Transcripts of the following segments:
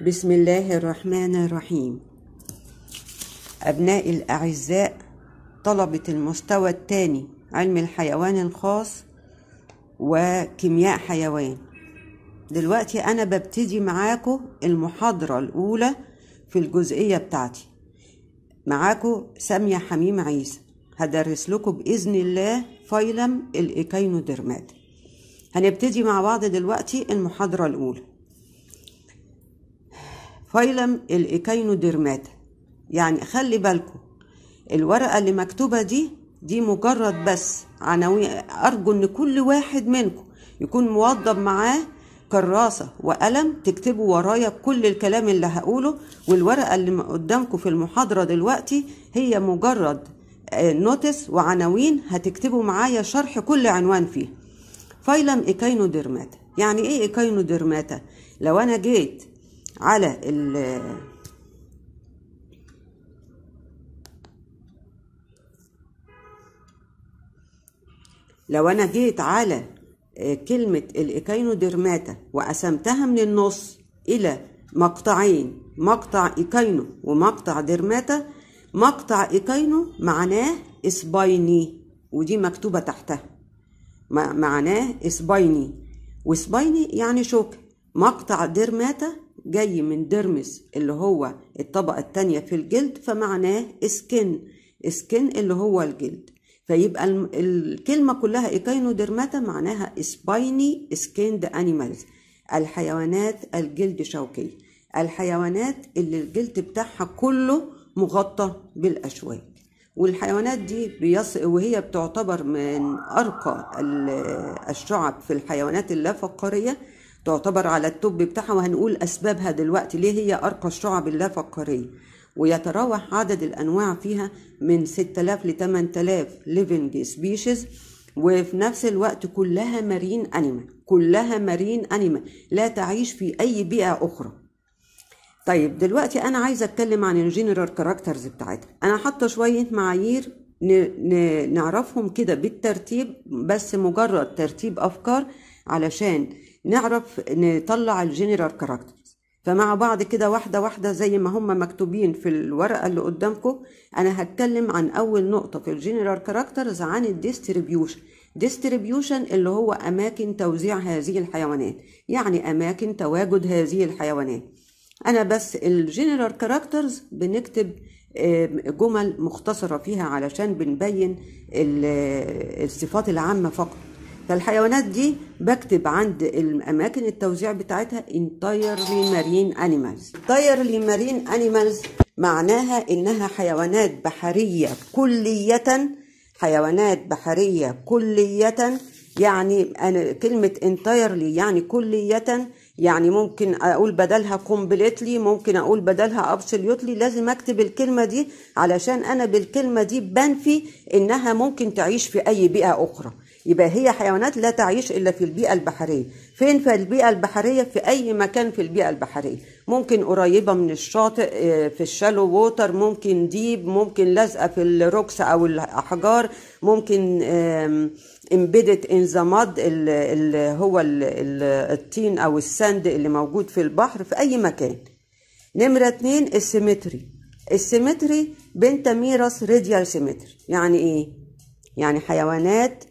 بسم الله الرحمن الرحيم أبنائي الأعزاء طلبة المستوى الثاني علم الحيوان الخاص وكيمياء حيوان دلوقتي أنا ببتدي معاكم المحاضرة الأولى في الجزئية بتاعتي معاكم سامية حميم عيسى هدرس لكم بإذن الله فايلم الإيكاينودرمات هنبتدي مع بعض دلوقتي المحاضرة الأولى فايلم الايكاينوديرماتا يعني خلي بالكم الورقة اللي مكتوبة دي دي مجرد بس عناوين أرجو إن كل واحد منكم يكون موضب معاه كراسة وقلم تكتبوا ورايا كل الكلام اللي هقوله والورقة اللي قدامكم في المحاضرة دلوقتي هي مجرد نوتس آه، وعناوين هتكتبوا معايا شرح كل عنوان فيه فايلم ايكاينوديرماتا يعني ايه إيكينوديرماتا؟ لو انا جيت على ال لو انا جيت على آه، كلمة الايكاينوديرماتا وقسمتها من النص الى مقطعين مقطع ايكاينو ومقطع ديرماتا مقطع ايكاينو معناه اسبايني ودي مكتوبة تحتها معناه اسبايني واسبايني يعني شوكة مقطع ديرماتا جاي من ديرمس اللي هو الطبقة التانية في الجلد فمعناه سكن سكن اللي هو الجلد فيبقى الكلمة كلها إيكاينوديرماتا معناها سبايني سكيند أنيمالز الحيوانات الجلد شوكي الحيوانات اللي الجلد بتاعها كله مغطى بالأشواك والحيوانات دي بيص... وهي بتعتبر من أرقى الشعب في الحيوانات اللافقارية تعتبر على التوب بتاعها وهنقول أسبابها دلوقتي ليه هي أرقى الشعب اللافقرية ويتراوح عدد الأنواع فيها من 6000 ل 8000 living species وفي نفس الوقت كلها مارين أنيما كلها مارين أنيما لا تعيش في أي بيئة أخرى طيب دلوقتي أنا عايزة أتكلم عن الجنرال كاركترز بتاعتها أنا حاطة شوية معايير نعرفهم كده بالترتيب بس مجرد ترتيب أفكار علشان نعرف نطلع الجنرال كاركتر فمع بعض كده واحدة واحدة زي ما هم مكتوبين في الورقة اللي قدامكم أنا هتكلم عن أول نقطة في الجنرال كاركترز عن الديستريبيوشن ديستريبيوشن اللي هو أماكن توزيع هذه الحيوانات يعني أماكن تواجد هذه الحيوانات أنا بس الجنرال كاركترز بنكتب جمل مختصرة فيها علشان بنبين آه، الصفات العامة فقط فالحيوانات دي بكتب عند الاماكن التوزيع بتاعتها entirely marine animals entirely marine animals معناها انها حيوانات بحريه كليه حيوانات بحريه كليه يعني أنا كلمة انتايرلي يعني كلية يعني ممكن أقول بدلها كومبليتلي ممكن أقول بدلها أبسوليوتلي لازم أكتب الكلمة دي علشان أنا بالكلمة دي بنفي إنها ممكن تعيش في أي بيئة أخرى يبقى هي حيوانات لا تعيش إلا في البيئة البحرية فين في البيئة البحرية في أي مكان في البيئة البحرية ممكن قريبة من الشاطئ آه، في الشالو ووتر ممكن ديب ممكن لازقة في الروكس أو الأحجار ممكن امبيدت ان ذا ماد اللي هو الطين أو السند اللي موجود في البحر في أي مكان نمرة اتنين السيمتري السيمتري بنتاميرس راديال سيمتري يعني ايه يعني حيوانات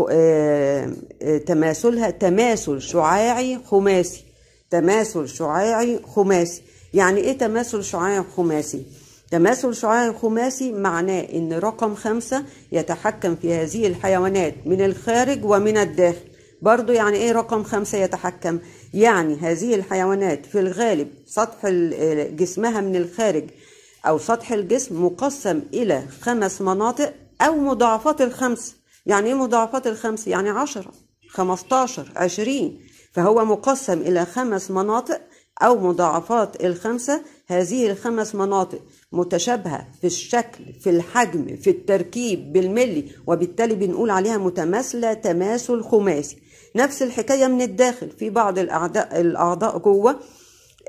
آه، آه، تماثلها تماثل شعاعي خماسي تماثل شعاعي خماسي يعني ايه تماثل شعاعي خماسي تماثل شعاعي خماسي معناه ان رقم خمسة يتحكم في هذه الحيوانات من الخارج ومن الداخل برضو يعني ايه رقم خمسة يتحكم يعني هذه الحيوانات في الغالب سطح آه، جسمها من الخارج او سطح الجسم مقسم الى خمس مناطق او مضاعفات الخمسه يعني ايه مضاعفات الخمس يعني عشرة خمستاشر عشرين فهو مقسم إلى خمس مناطق أو مضاعفات الخمسة هذه الخمس مناطق متشابهة في الشكل في الحجم في التركيب بالملي وبالتالي بنقول عليها متماثلة تماثل خماسي نفس الحكاية من الداخل في بعض الأعداء الأعضاء جوه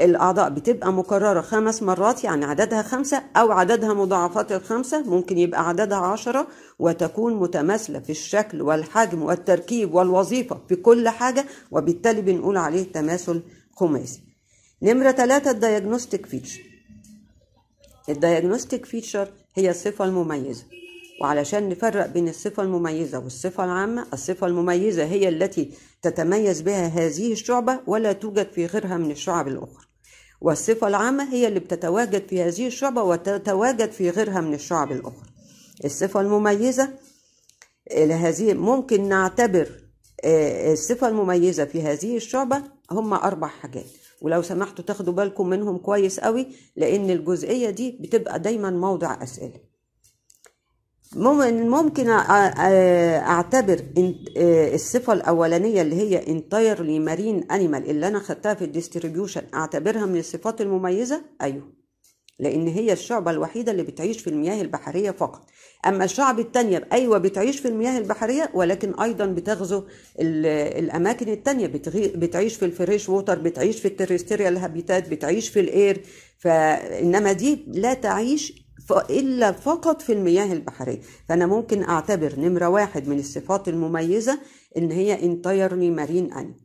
الأعضاء بتبقى مكررة خمس مرات يعني عددها خمسة أو عددها مضاعفات الخمسة ممكن يبقى عددها عشرة وتكون متماثلة في الشكل والحجم والتركيب والوظيفة في كل حاجة وبالتالي بنقول عليه تماثل خماسي نمرة ثلاثة الدياجنوستيك فيتشر الدياجنوستيك فيتشر هي الصفة المميزة وعلشان نفرق بين الصفة المميزة والصفة العامة الصفة المميزة هي التي تتميز بها هذه الشعبة ولا توجد في غيرها من الشعب الأخرى والصفة العامة هي اللي بتتواجد في هذه الشعبة وتتواجد في غيرها من الشعب الأخرى الصفة المميزة لهذه ممكن نعتبر آه، الصفة المميزة في هذه الشعبة هم أربع حاجات ولو سمحتوا تاخدوا بالكم منهم كويس قوي لأن الجزئية دي بتبقى دايما موضع أسئلة ممكن اعتبر آه، الصفه الاولانيه اللي هي انتايرلي مارين انيمال اللي انا خدتها في الديستريبيوشن اعتبرها من الصفات المميزه ايوه لان هي الشعبه الوحيده اللي بتعيش في المياه البحريه فقط اما الشعب التانية ايوه بتعيش في المياه البحريه ولكن ايضا بتغزو الاماكن التانية بتعيش في الفريش ووتر بتعيش في الترستيريال هابيتات بتعيش في الاير فانما دي لا تعيش إلا فقط في المياه البحرية فأنا ممكن أعتبر نمرة واحد من الصفات المميزة إن هي انتيرلي مارين أني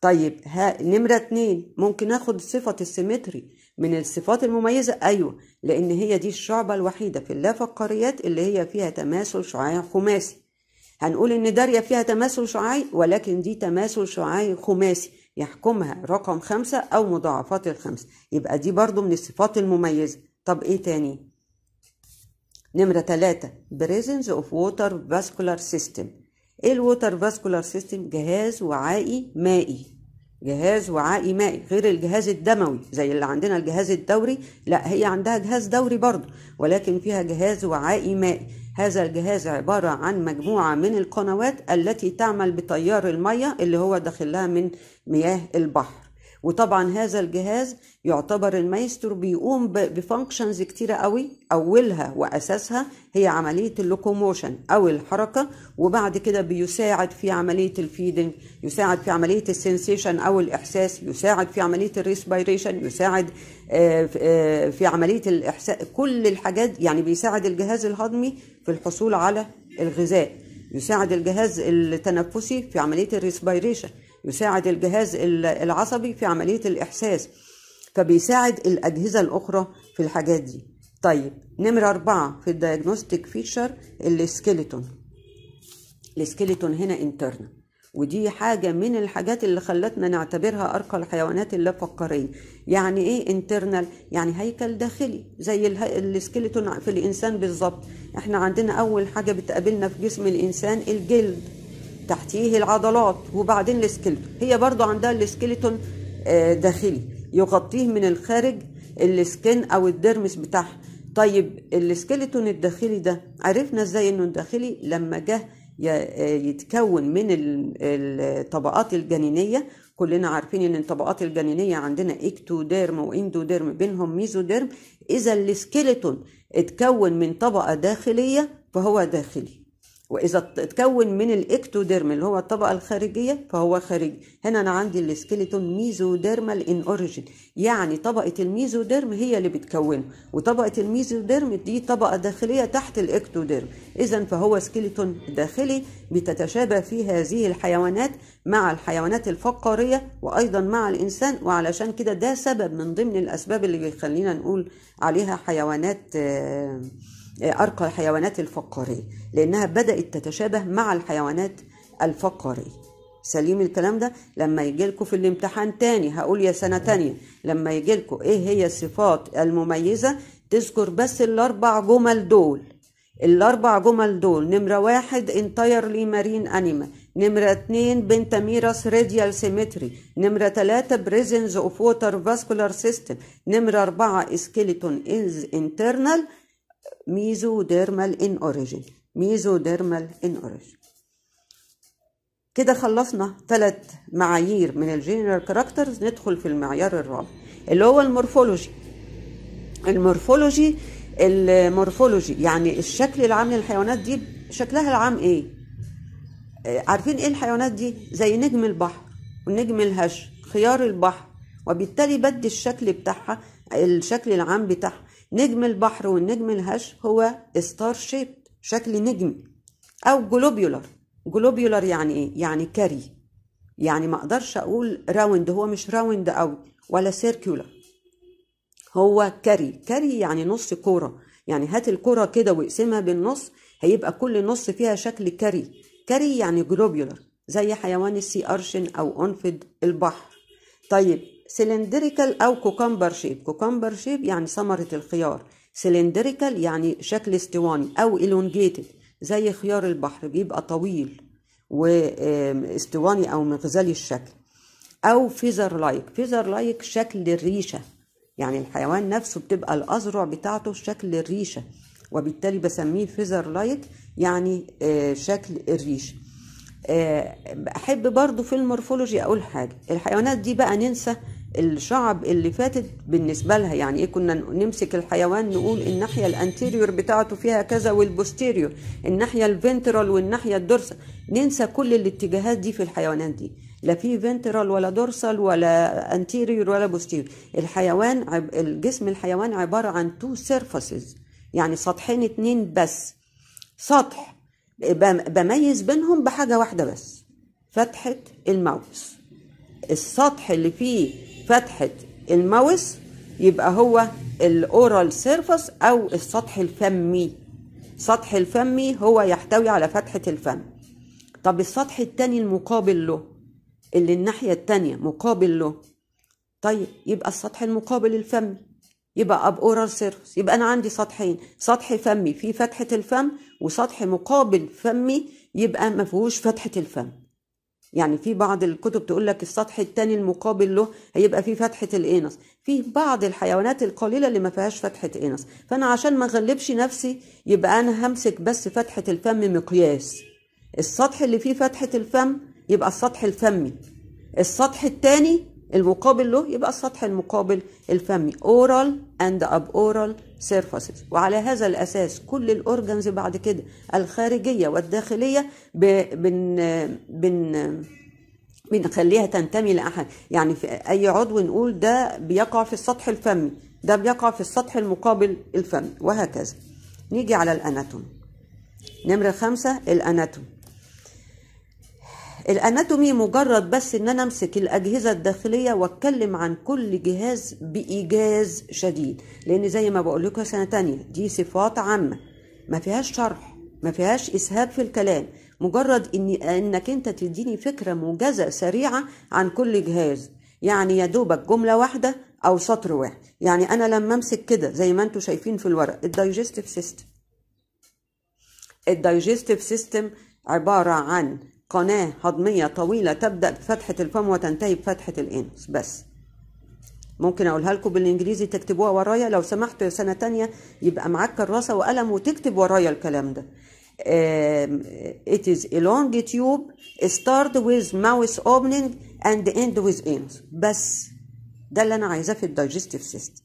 طيب ها نمرة اتنين ممكن أخد صفة السيمتري من الصفات المميزة أيوة لأن هي دي الشعبة الوحيدة في اللافقاريات اللي هي فيها تماثل شعاعي خماسي هنقول إن دارية فيها تماثل شعاعي ولكن دي تماثل شعاعي خماسي يحكمها رقم خمسة أو مضاعفات الخمسة يبقى دي برضو من الصفات المميزة طب إيه تاني؟ نمرة ثلاثة بريزنز اوف ووتر فاسكولار سيستم ايه الووتر فاسكولار سيستم جهاز وعائي مائي جهاز وعائي مائي غير الجهاز الدموي زي اللي عندنا الجهاز الدوري لا هي عندها جهاز دوري برضه ولكن فيها جهاز وعائي مائي هذا الجهاز عبارة عن مجموعة من القنوات التي تعمل بتيار المية اللي هو داخلها من مياه البحر وطبعا هذا الجهاز يعتبر المايسترو بيقوم بفانكشنز كتيرة قوي أولها وأساسها هي عملية اللوكوموشن أو الحركة وبعد كده بيساعد في عملية الفيدنج يساعد في عملية السنسيشن أو الإحساس يساعد في عملية الريسبيريشن يساعد آه، آه، في عملية الإحساس كل الحاجات يعني بيساعد الجهاز الهضمي في الحصول على الغذاء يساعد الجهاز التنفسي في عملية الريسبيريشن يساعد الجهاز العصبي في عملية الإحساس فبيساعد الأجهزة الأخرى في الحاجات دي طيب نمرة أربعة في الدياجنوستيك فيتشر السكيلتون السكيلتون هنا انترنال ودي حاجة من الحاجات اللي خلتنا نعتبرها أرقى الحيوانات اللافقارية يعني إيه انترنال؟ يعني هيكل داخلي زي السكيلتون في الإنسان بالظبط إحنا عندنا أول حاجة بتقابلنا في جسم الإنسان الجلد تحتيه العضلات وبعدين السكلتون هي برضو عندها السكلتون آه، داخلي يغطيه من الخارج السكن او الدرمس بتاعها طيب السكلتون الداخلي ده عرفنا ازاي انه الداخلي لما جه آه، يتكون من الطبقات الجنينية كلنا عارفين ان الطبقات الجنينية عندنا اكتوديرم واندوديرم بينهم ميزوديرم اذا السكلتون اتكون من طبقة داخلية فهو داخلي واذا تكون من الاكتوديرم اللي هو الطبقه الخارجيه فهو خارجي هنا انا عندي السكيلتون ميزوديرمال ان اوريجين يعني طبقه الميزوديرم هي اللي بتكونه وطبقه الميزوديرم دي طبقه داخليه تحت الاكتوديرم اذا فهو سكيلتون داخلي بتتشابه فيه هذه الحيوانات مع الحيوانات الفقاريه وايضا مع الانسان وعلشان كده ده سبب من ضمن الاسباب اللي بيخلينا نقول عليها حيوانات آه أرقى الحيوانات الفقارية لأنها بدأت تتشابه مع الحيوانات الفقارية سليم الكلام ده لما يجي لكم في الامتحان تاني هقول يا سنة تانية لما يجي لكم ايه هي الصفات المميزة تذكر بس الاربع جمل دول الاربع جمل دول نمرة واحد انتيرلي مارين انيما نمرة اتنين بنتاميراس راديال سيمتري نمرة تلاتة بريزنز اوف ووتر فاسكولار سيستم نمرة اربعة سكيلتون انز انترنال ميزوديرمال ان اوريجين ميزوديرمال ان اوريجين كده خلصنا ثلاث معايير من الجينرال كاركترز ندخل في المعيار الرابع اللي هو المورفولوجي المورفولوجي المورفولوجي يعني الشكل العام للحيوانات دي شكلها العام ايه آه، عارفين ايه الحيوانات دي زي نجم البحر ونجم الهش خيار البحر وبالتالي بدي الشكل بتاعها الشكل العام بتاعها نجم البحر والنجم الهش هو ستار شيب شكل نجم او جلوبيولر جلوبيولر يعني ايه يعني كري يعني ما اقدرش اقول راوند هو مش راوند قوي ولا سيركيولار هو كري كري يعني نص كوره يعني هات الكرة كده واقسمها بالنص هيبقى كل نص فيها شكل كري كري يعني جلوبيولر زي حيوان السي أرشن أو أنفد البحر طيب سلندريكال أو كوكمبر شيب كوكمبر شيب يعني ثمرة الخيار سلندريكال يعني شكل اسطواني أو إلونجيتد زي خيار البحر بيبقى طويل واستواني أو مغزلي الشكل أو فيزر لايك فيزر لايك شكل الريشة يعني الحيوان نفسه بتبقى الأذرع بتاعته شكل الريشة وبالتالي بسميه فيزر لايك يعني آه، شكل الريشه آه، أحب برضو في المورفولوجي أقول حاجة الحيوانات دي بقى ننسى الشعب اللي فاتت بالنسبة لها يعني إيه كنا نمسك الحيوان نقول الناحية الأنتيريور بتاعته فيها كذا والبوستيريور الناحية الفنترال والناحية الدورسال ننسى كل الاتجاهات دي في الحيوانات دي لا في فنترال ولا دورسال ولا أنتيريور ولا بوستيريور الحيوان عب... الجسم الحيوان عبارة عن تو سيرفاسز يعني سطحين اتنين بس سطح بميز بينهم بحاجة واحدة بس فتحة الماوس السطح اللي فيه فتحة الماوس يبقى هو الاورال سيرفس او السطح الفمي سطح الفمي هو يحتوي على فتحة الفم طب السطح التاني المقابل له اللي الناحية التانية مقابل له طيب يبقى السطح المقابل الفمي يبقى اب اورال سيرفس يبقى انا عندي سطحين سطح فمي فيه فتحة الفم وسطح مقابل فمي يبقى ما فيهوش فتحة الفم يعني في بعض الكتب تقول لك السطح الثاني المقابل له هيبقى فيه فتحه الانس في بعض الحيوانات القليله اللي ما فيهاش فتحه انس فانا عشان ما اغلبش نفسي يبقى انا همسك بس فتحه الفم مقياس السطح اللي فيه فتحه الفم يبقى السطح الفمي السطح الثاني المقابل له يبقى السطح المقابل الفمي اورال اند اب اورال سيرفاسز وعلى هذا الأساس كل الأورجنز بعد كده الخارجية والداخلية بن بن بنخليها تنتمي لأحد يعني في أي عضو نقول ده بيقع في السطح الفمي ده بيقع في السطح المقابل الفمي وهكذا نيجي على الاناتوم نمرة خمسة الاناتوم الاناتومي مجرد بس ان انا امسك الاجهزه الداخليه واتكلم عن كل جهاز بايجاز شديد لان زي ما بقول لكم سنه تانية دي صفات عامه ما فيهاش شرح ما فيهاش اسهاب في الكلام مجرد إن انك انت تديني فكره موجزه سريعه عن كل جهاز يعني يا دوبك جمله واحده او سطر واحد يعني انا لما امسك كده زي ما انتم شايفين في الورق الدايجستيف سيستم الدايجستيف سيستم عباره عن قناة هضمية طويلة تبدأ بفتحة الفم وتنتهي بفتحة الأنس بس ممكن أقولها لكم بالإنجليزي تكتبوها ورايا لو سمحتوا يا سنة تانية يبقى معاك كراسة وقلم وتكتب ورايا الكلام ده it is a long tube start with mouth opening and end with anus بس ده اللي انا عايزاه في الدايجستيف سيستم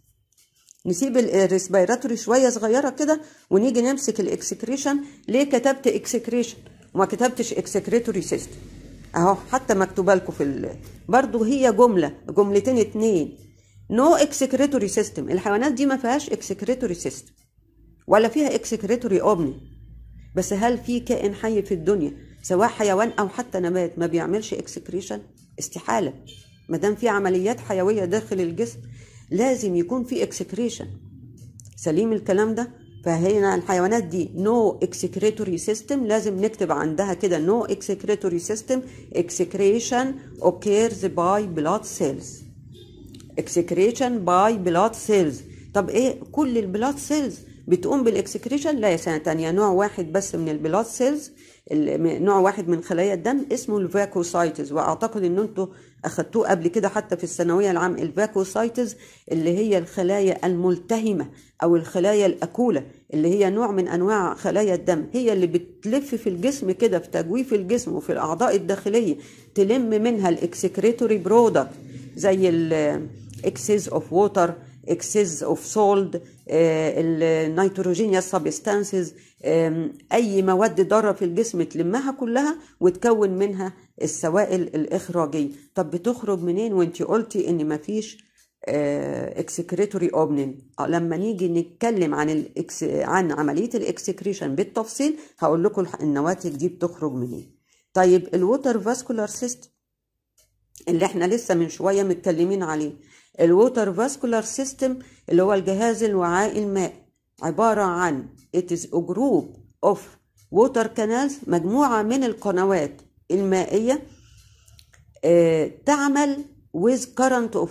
نسيب الريسبيراتوري شويه صغيره كده ونيجي نمسك الاكسكريشن ليه كتبت اكسكريشن وما كتبتش اكسكريتوري سيستم اهو حتى مكتوبه لكم في برضه برضو هي جمله جملتين اتنين نو اكسكريتوري سيستم الحيوانات دي ما فيهاش اكسكريتوري سيستم ولا فيها اكسكريتوري اوبني بس هل في كائن حي في الدنيا سواء حيوان او حتى نبات ما بيعملش اكسكريشن استحاله ما دام في عمليات حيويه داخل الجسم لازم يكون في اكسكريشن سليم الكلام ده فهنا الحيوانات دي نو اكسكريتوري سيستم لازم نكتب عندها كده نو اكسكريتوري سيستم اكسكريشن اوكيرز باي بلاد سيلز اكسكريشن باي بلاد سيلز طب ايه كل البلاد سيلز بتقوم بالاكسكريشن لا يا سنه ثانيه نوع واحد بس من البلاد سيلز نوع واحد من خلايا الدم اسمه الفاكوسايتس واعتقد ان انتم اخدتوه قبل كده حتى في الثانويه العام الباكوسايتز اللي هي الخلايا الملتهمه او الخلايا الاكوله اللي هي نوع من انواع خلايا الدم هي اللي بتلف في الجسم كده في تجويف الجسم وفي الاعضاء الداخليه تلم منها الاكسكريتوري برودكت زي الاكسيز اوف ووتر اكسس اوف سولد النيتروجينيوس سبستانسز اي مواد ضاره في الجسم تلمها كلها وتكون منها السوائل الاخراجيه طب بتخرج منين وانت قلتي ان مفيش اكسكريتوري آه، اوبنين آه، لما نيجي نتكلم عن الإكس... عن عمليه الاكسكريشن بالتفصيل هقول لكم النواتج دي بتخرج منين طيب الووتر فاسكولار سيستم اللي احنا لسه من شويه متكلمين عليه الووتر فاسكولار سيستم اللي هو الجهاز الوعاء الماء عبارة عن it is a group of water canals مجموعة من القنوات المائية آه، تعمل with current of,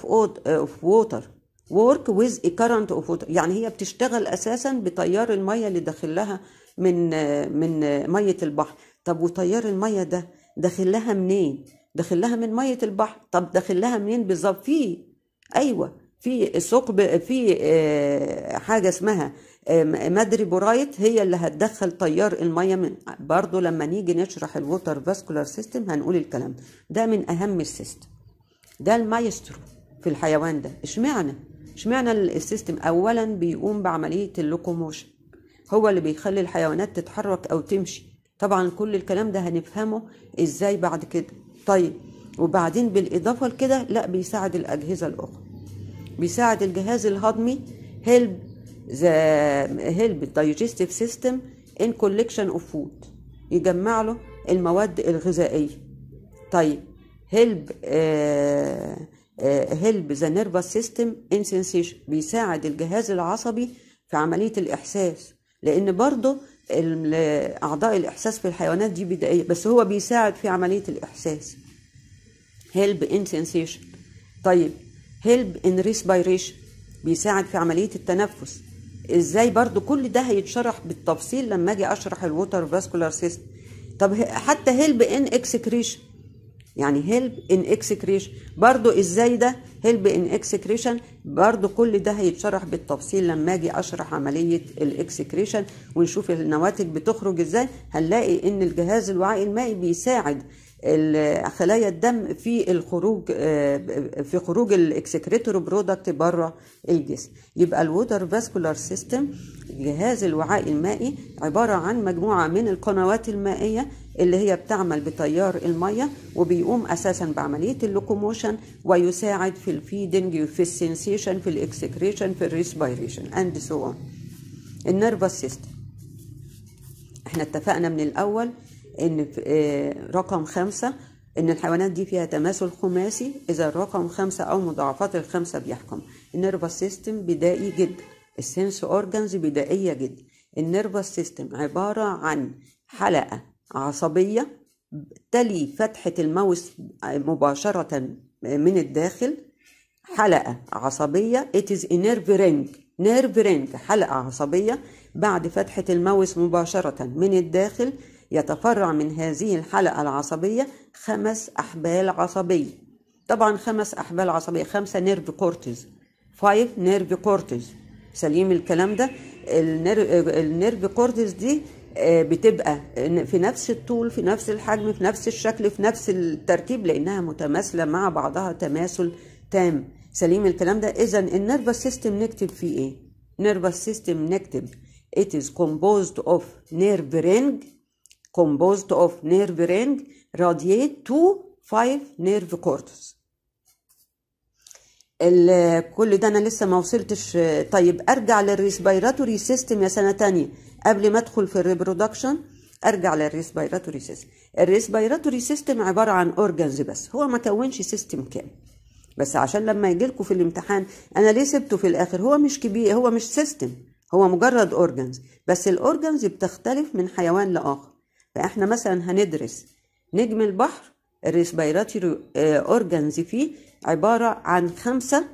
water work with a current of water يعني هي بتشتغل أساسا بتيار المية اللي داخل لها من آه، من آه، مية البحر طب وتيار المية ده داخل لها منين؟ داخل لها من مية البحر طب داخل لها منين بالظبط في ايوه في ثقب في آه، حاجه اسمها آه، مدري بورايت هي اللي هتدخل تيار الميه من برضه لما نيجي نشرح الووتر فاسكولار سيستم هنقول الكلام ده من اهم السيستم ده المايسترو في الحيوان ده اشمعنى اشمعنى السيستم اولا بيقوم بعمليه اللوكوموشن هو اللي بيخلي الحيوانات تتحرك او تمشي طبعا كل الكلام ده هنفهمه ازاي بعد كده طيب وبعدين بالاضافه لكده لا بيساعد الاجهزه الاخرى بيساعد الجهاز الهضمي هيلب ذا هيلب دايجستيف سيستم ان كولكشن اوف فود يجمع له المواد الغذائيه طيب هيلب هيلب ذا نيرفس سيستم ان سنسيشن بيساعد الجهاز العصبي في عمليه الاحساس لان برضه اعضاء الاحساس في الحيوانات دي بدائيه بس هو بيساعد في عمليه الاحساس هيلب ان سنسيشن طيب هيلب ان ريسبيريشن بيساعد في عمليه التنفس ازاي برضو كل ده هيتشرح بالتفصيل لما اجي اشرح الووتر فاسكولار سيستم طب حتى هيلب ان اكسكريشن يعني هيلب ان اكسكريشن برضو ازاي ده هيلب ان اكسكريشن برضو كل ده هيتشرح بالتفصيل لما اجي اشرح عمليه الاكسكريشن ونشوف النواتج بتخرج ازاي هنلاقي ان الجهاز الوعائي المائي بيساعد خلايا الدم في الخروج آه، في خروج الاكسكريتور برودكت بره الجسم يبقى الووتر فاسكولار سيستم جهاز الوعاء المائي عباره عن مجموعه من القنوات المائيه اللي هي بتعمل بتيار الميه وبيقوم اساسا بعمليه اللوكوموشن ويساعد في الفيدنج في السنسيشن في الاكسكريشن في الريسبيريشن اند سو اون النيرفس سيستم احنا اتفقنا من الاول ان آه، رقم خمسة ان الحيوانات دي فيها تماثل خماسي اذا الرقم خمسة او مضاعفات الخمسة بيحكم النيرفس سيستم بدائي جدا السنس اورجانز بدائية جدا النيرفس سيستم عبارة عن حلقة عصبية تلي فتحة الماوس مباشرة من الداخل حلقة عصبية it is a nerve ring nerve ring حلقة عصبية بعد فتحة الماوس مباشرة من الداخل يتفرع من هذه الحلقة العصبية خمس أحبال عصبية طبعا خمس أحبال عصبية خمسة نيرف كورتز فايف نيرف كورتز سليم الكلام ده النيرف كورتز دي آه، بتبقى في نفس الطول في نفس الحجم في نفس الشكل في نفس التركيب لانها متماثله مع بعضها تماثل تام سليم الكلام ده اذا النيرف سيستم نكتب فيه ايه نيرف سيستم نكتب it is composed of nerve ring composed of nerve ring radiate to five nerve cords كل ده انا لسه ما وصلتش طيب ارجع للريسبيراتوري سيستم يا سنه تانية قبل ما ادخل في الريبرودكشن ارجع للريسبيراتوري سيستم الريسبيراتوري سيستم عباره عن اورجانز بس هو ما كونش سيستم كامل بس عشان لما يجي لكم في الامتحان انا ليه سبته في الاخر هو مش كبير هو مش سيستم هو مجرد اورجانز بس الاورجانز بتختلف من حيوان لاخر فاحنا مثلا هندرس نجم البحر الريسبيراتوري آه، اورجانز فيه عبارة عن خمسة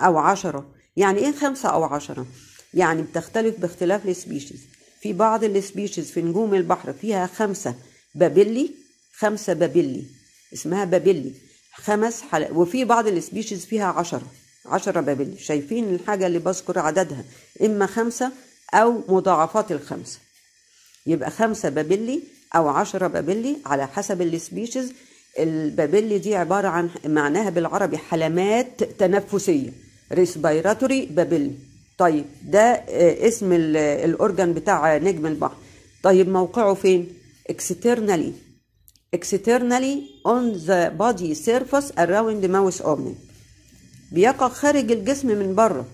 أو عشرة يعني إيه خمسة أو عشرة؟ يعني بتختلف باختلاف السبيشيز في بعض السبيشيز في نجوم البحر فيها خمسة بابلي خمسة بابلي اسمها بابلي خمس حلقات وفي بعض السبيشيز فيها عشرة عشرة بابلي شايفين الحاجة اللي بذكر عددها إما خمسة أو مضاعفات الخمسة يبقى خمسة بابلي أو عشرة بابلي على حسب السبيشيز البابلي دي عبارة عن معناها بالعربي حلمات تنفسية ريسبيراتوري بابلي طيب ده آه، اسم الأورجن بتاع نجم البحر طيب موقعه فين؟ externally externally on the body surface around mouth opening بيقع خارج الجسم من بره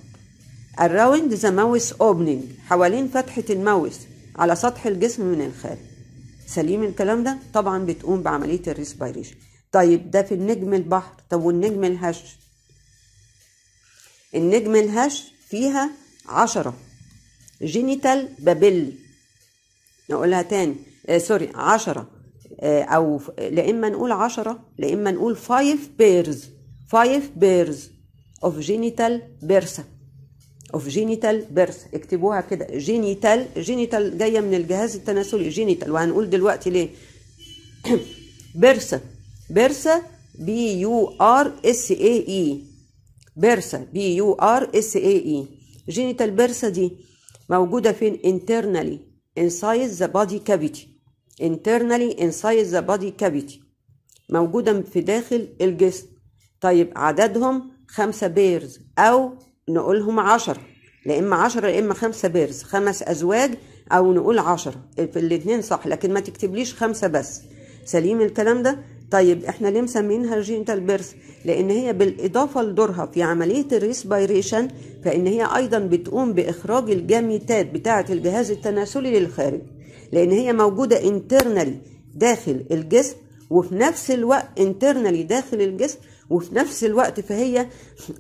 around the mouth opening حوالين فتحة الماوس على سطح الجسم من الخارج سليم الكلام ده طبعا بتقوم بعملية الريسبيريشن طيب ده في النجم البحر طب والنجم الهش النجم الهش فيها عشرة جينيتال بابيل نقولها تاني آه سوري عشرة آه أو لإما نقول عشرة لإما نقول فايف بيرز فايف بيرز اوف جينيتال بيرسا اوف جينيتال بيرث اكتبوها كده جينيتال جينيتال جايه من الجهاز التناسلي جينيتال وهنقول دلوقتي ليه بيرث بيرث بي يو ار اس اي اي بيرث بي يو ار اس اي اي جينيتال بيرث دي موجوده فين internally inside the body cavity internally inside the body cavity موجوده في داخل الجسم طيب عددهم خمسة بيرز أو نقولهم عشرة لا إما عشرة لا إما خمسة بيرز خمس أزواج أو نقول عشرة الاتنين صح لكن ما تكتبليش خمسة بس سليم الكلام ده طيب احنا ليه مسمينها جينتال بيرث لان هي بالاضافه لدورها في عمليه الريسبيريشن فان هي ايضا بتقوم باخراج الجاميتات بتاعه الجهاز التناسلي للخارج لان هي موجوده انترنالي داخل الجسم وفي نفس الوقت انترنالي داخل الجسم وفي نفس الوقت فهي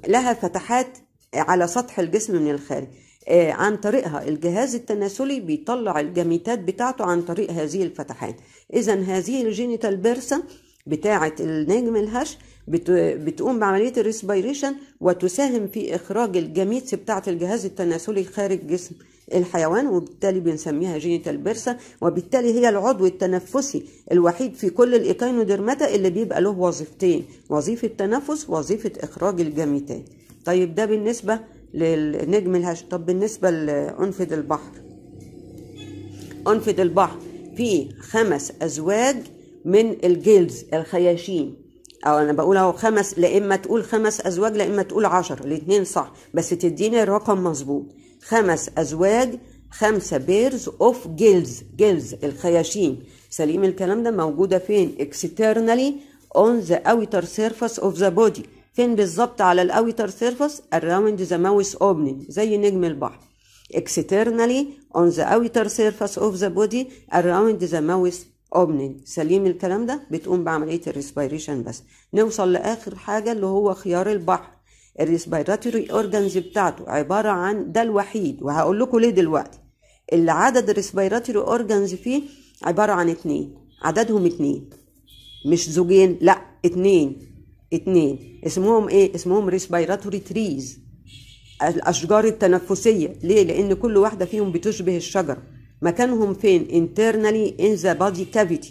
لها فتحات على سطح الجسم من الخارج آه، عن طريقها الجهاز التناسلي بيطلع الجاميتات بتاعته عن طريق هذه الفتحات اذا هذه الجينيتال بيرسا بتاعه النجم الهش بتقوم بعملية الريسبيريشن وتساهم في إخراج الجاميتس بتاعة الجهاز التناسلي خارج جسم الحيوان وبالتالي بنسميها جينيتال بيرسا وبالتالي هي العضو التنفسي الوحيد في كل الإيكاينوديرماتا اللي بيبقى له وظيفتين وظيفة تنفس وظيفة إخراج الجاميتات طيب ده بالنسبة للنجم الهش طب بالنسبة لأنفد البحر أنفد البحر فيه خمس أزواج من الجيلز الخياشيم أو أنا بقول أهو خمس لا إما تقول خمس أزواج لا إما تقول عشر الاتنين صح بس تديني الرقم مظبوط خمس أزواج خمسة بيرز أوف جيلز جيلز الخياشيم سليم الكلام ده موجودة فين اكسترنالي اون ذا أوتر سيرفس أوف ذا بودي فين بالظبط على الاوتر سيرفس around the mouth opening زي نجم البحر externally on the outer surface of the body around the mouth opening سليم الكلام ده بتقوم بعملية الريسبيريشن بس نوصل لآخر حاجة اللي هو خيار البحر الريسبيراتوري اورجانز بتاعته عبارة عن ده الوحيد وهقول لكم ليه دلوقتي اللي عدد الريسبيراتوري اورجانز فيه عبارة عن اتنين عددهم اتنين مش زوجين لا اتنين اتنين اسمهم ايه اسمهم ريسبيراتوري تريز الاشجار التنفسيه ليه لان كل واحده فيهم بتشبه الشجره مكانهم فين internally in the body cavity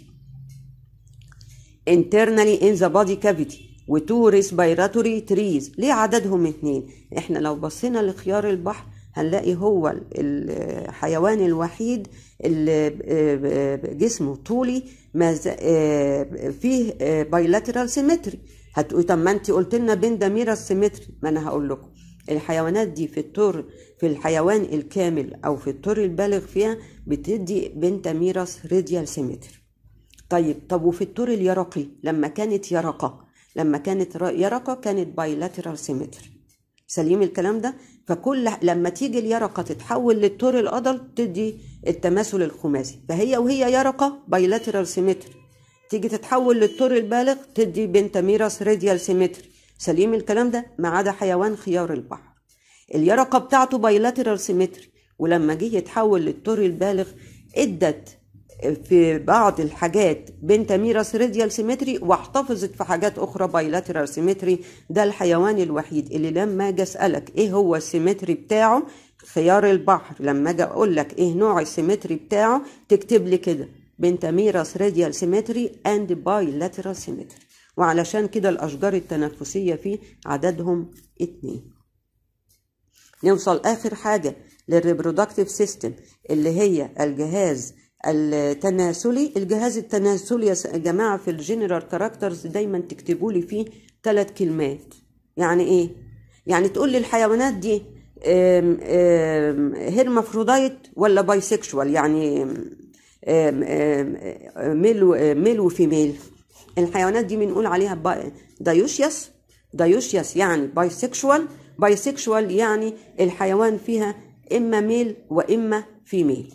internally in the body cavity وتو ريسبيراتوري تريز ليه عددهم اتنين احنا لو بصينا لخيار البحر هنلاقي هو الحيوان الوحيد اللي آه، آه، جسمه طولي آه، فيه بايلاترال سيمتري هتقولي طب ما انت قلت لنا بين دميرة السيمتري ما انا هقول لكم الحيوانات دي في الطور في الحيوان الكامل او في الطور البالغ فيها بتدي بنت ميراس راديال سيمتر طيب طب وفي الطور اليرقي لما كانت يرقه لما كانت يرقه كانت بايلاترال سيمتر سليم الكلام ده فكل لما تيجي اليرقه تتحول للطور الأضل تدي التماثل الخماسي فهي وهي يرقه بايلاترال سيمتر تيجي تتحول للطور البالغ تدي بنت ميراس راديال سيمتري سليم الكلام ده ما عدا حيوان خيار البحر اليرقة بتاعته بايلاترال سيمتري ولما جه يتحول للطور البالغ ادت في بعض الحاجات بنت ميراس راديال سيمتري واحتفظت في حاجات اخرى بايلاترال سيمتري ده الحيوان الوحيد اللي لما اجي اسالك ايه هو السيمتري بتاعه خيار البحر لما اجي اقول لك ايه نوع السيمتري بتاعه تكتب لي كده بنتاميراس راديال سيمتري اند باي لاترال سيمتري وعلشان كده الأشجار التنفسية فيه عددهم اتنين نوصل آخر حاجة للريبرودكتيف سيستم اللي هي الجهاز التناسلي الجهاز التناسلي يا جماعة في الجنرال كاركترز دايما تكتبوا لي فيه ثلاث كلمات يعني ايه يعني تقول لي الحيوانات دي هيرمافرودايت ولا بايسكشوال يعني ميل ميل وفيميل الحيوانات دي بنقول عليها دايوشيس دايوشيس يعني بايسكشوال بايسكشوال يعني الحيوان فيها اما ميل واما فيميل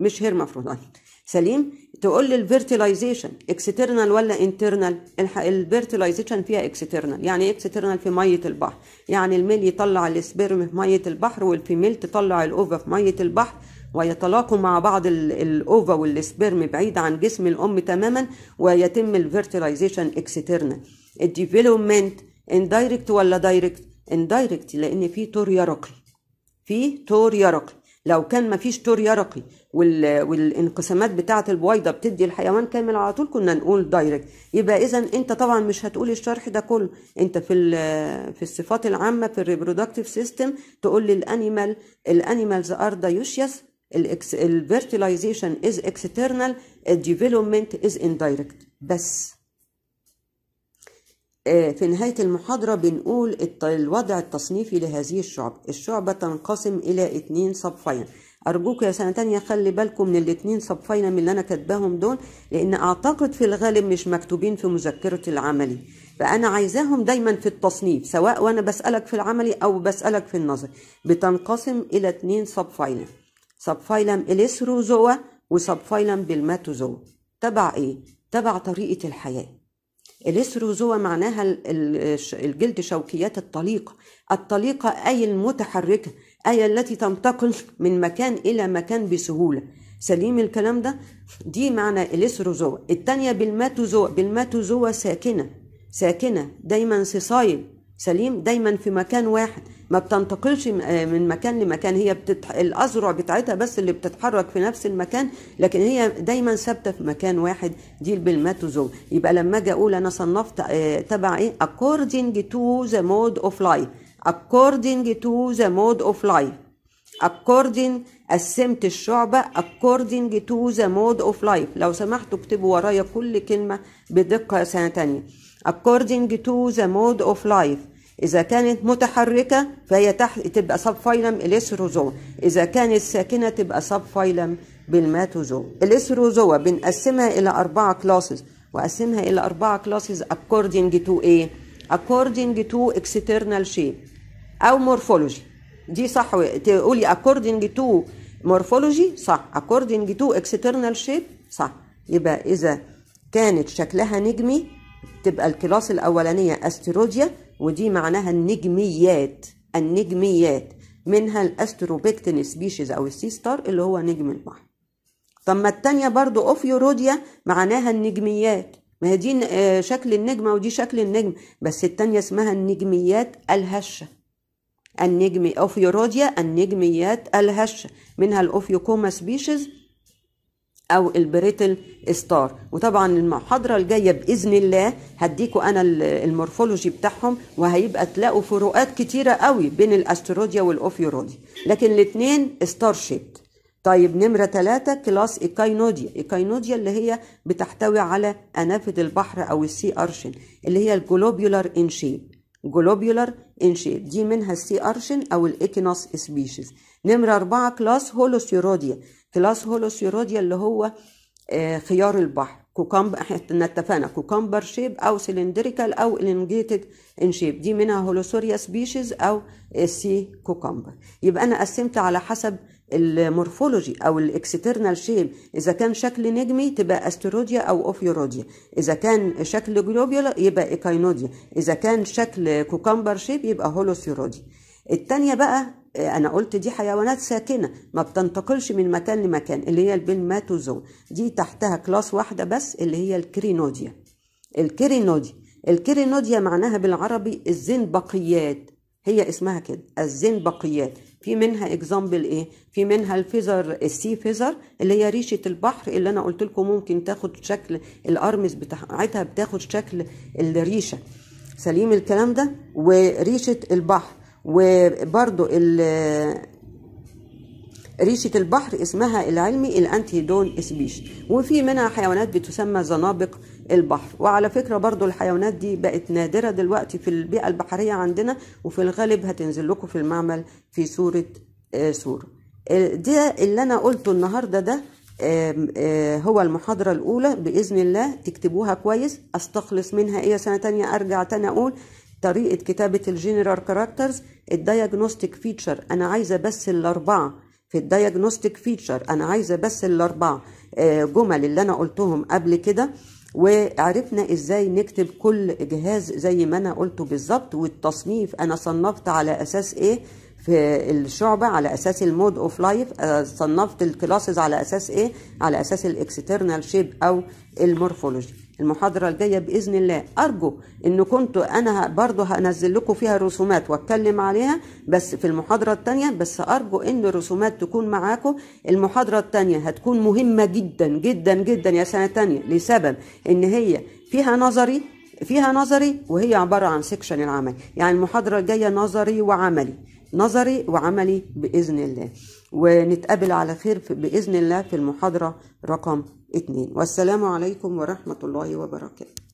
مش هيرمافرودايت سليم تقول لي الفيرتلايزيشن اكسترنال ولا انترنال الفيرتلايزيشن فيها اكسترنال يعني ايه اكسترنال في ميه البحر يعني الميل يطلع السبرم في ميه البحر والفيميل تطلع الاوفا في ميه البحر ويتلاقوا مع بعض الأوفا والسبرم بعيد عن جسم الأم تماما ويتم الفيرتلايزيشن اكسترنال الديفلوبمنت اندايركت ولا دايركت اندايركت لأن في تور يرقي في تور يرقي لو كان ما فيش تور يرقي والانقسامات بتاعه البويضه بتدي الحيوان كامل على طول كنا نقول دايركت يبقى اذا انت طبعا مش هتقول الشرح ده كله انت في في الصفات العامه في الريبرودكتيف سيستم تقول لي الانيمال الانيمالز ار دايوشيس الفيرتلايزيشن از اكسترنال الديفلوبمنت از اندايركت بس آه، في نهاية المحاضرة بنقول الوضع التصنيفي لهذه الشعب الشعبة تنقسم إلى اتنين سب فاين أرجوك يا سنة تانية خلي بالكم من الاتنين سب فاين من اللي أنا كاتباهم دول لأن أعتقد في الغالب مش مكتوبين في مذكرة العملي فأنا عايزاهم دايما في التصنيف سواء وأنا بسألك في العملي أو بسألك في النظر بتنقسم إلى اتنين سب فاين فايلم إليسروزوا فايلم بالماتوزوا تبع إيه؟ تبع طريقة الحياة اليسروزوا معناها الجلد شوكيات الطليقة الطليقة أي المتحركة أي التي تنتقل من مكان إلى مكان بسهولة سليم الكلام ده دي معنى اليسروزوا الثانيه بالماتوزوا بالماتوزوا ساكنة ساكنة دايما سيسايل سليم دايما في مكان واحد ما بتنتقلش آه، من مكان لمكان هي بتتح... الأذرع بتاعتها بس اللي بتتحرك في نفس المكان لكن هي دايما ثابتة في مكان واحد دي البلماتوزوم يبقى لما أجي أقول أنا صنفت آه، تبع إيه according to the mode of life according to the mode of life according قسمت الشعبة according to the mode of life لو سمحتوا اكتبوا ورايا كل كلمة بدقة سنة تانية according to the mode of life إذا كانت متحركة فهي تحت تبقى سب فايلم الإسروزوا إذا كانت ساكنة تبقى سب فايلم بالماتوزوا الإسروزوا بنقسمها إلى أربعة كلاسز وقسمها إلى أربعة كلاسز according to إيه؟ according to external shape أو morphology دي صح تقولي according to morphology صح according to external shape صح يبقى إذا كانت شكلها نجمي تبقى الكلاس الأولانية أستروديا ودي معناها النجميات النجميات منها الاستروبكتين سبيشيز او السي ستار اللي هو نجم البحر طب ما التانية برضو اوفيوروديا معناها النجميات ما هي دي آه، شكل النجمة ودي شكل النجم بس التانية اسمها النجميات الهشة النجم اوفيوروديا النجميات الهشة منها الاوفيوكوما سبيشيز او البريتل ستار وطبعا المحاضره الجايه باذن الله هديكوا انا المورفولوجي بتاعهم وهيبقى تلاقوا فروقات كتيره قوي بين الاستروديا والاوفيوروديا لكن الاثنين ستار شيب طيب نمرة ثلاثة كلاس إيكاينوديا إيكاينوديا اللي هي بتحتوي على أنافذ البحر أو السي أرشن اللي هي الجلوبيولار إن شيب جلوبيولار إن شيب دي منها السي أرشن أو الإيكينوس سبيشيز نمرة أربعة كلاس هولوسيوروديا كلاس هولوسيوروديا اللي هو آه، خيار البحر كوكمبر احنا اتفقنا كوكمبر شيب او سلندريكال او الانجيتد ان شيب دي منها هولوسوريا سبيشيز او سي كوكمبر يبقى انا قسمت على حسب المورفولوجي او الاكسترنال شيب اذا كان شكل نجمي تبقى استروديا او اوفيوروديا اذا كان شكل جلوبيولا يبقى ايكاينوديا اذا كان شكل كوكمبر شيب يبقى هولوسيروديا الثانيه بقى آه، انا قلت دي حيوانات ساكنه ما بتنتقلش من مكان لمكان اللي هي البلماتوزو دي تحتها كلاس واحده بس اللي هي الكرينوديا الكرينوديا الكرينوديا معناها بالعربي الزنبقيات هي اسمها كده الزنبقيات في منها اكزامبل ايه في منها الفيزر السي فيزر اللي هي ريشه البحر اللي انا قلت لكم ممكن تاخد شكل الارمز بتاعتها بتاخد شكل الريشه سليم الكلام ده وريشه البحر وبرضو ريشة البحر اسمها العلمي الانتيدون اسبيش وفي منها حيوانات بتسمى زنابق البحر وعلى فكرة برضو الحيوانات دي بقت نادرة دلوقتي في البيئة البحرية عندنا وفي الغالب هتنزل لكم في المعمل في صورة آه، صورة ده اللي انا قلته النهاردة ده آه، هو المحاضرة الأولى بإذن الله تكتبوها كويس أستخلص منها إيه سنة تانية أرجع تاني أقول طريقة كتابة الجنرال كاركترز الدياجنوستيك فيتشر أنا عايزة بس الأربعة في الدياجنوستيك فيتشر أنا عايزة بس الأربعة آه، جمل اللي أنا قلتهم قبل كده وعرفنا ازاي نكتب كل جهاز زي ما انا قلته بالظبط والتصنيف انا صنفت على اساس ايه في الشعبة على أساس المود أوف لايف صنفت الكلاسز على أساس إيه؟ على أساس الإكسترنال شيب أو المورفولوجي المحاضرة الجاية بإذن الله أرجو إن كنت أنا برضو هنزل لكم فيها رسومات واتكلم عليها بس في المحاضرة التانية بس أرجو إن الرسومات تكون معاكم المحاضرة التانية هتكون مهمة جدا جدا جدا يا سنة تانية لسبب إن هي فيها نظري فيها نظري وهي عبارة عن سكشن العمل يعني المحاضرة الجاية نظري وعملي نظري وعملي بإذن الله ونتقابل على خير بإذن الله في المحاضرة رقم 2 والسلام عليكم ورحمة الله وبركاته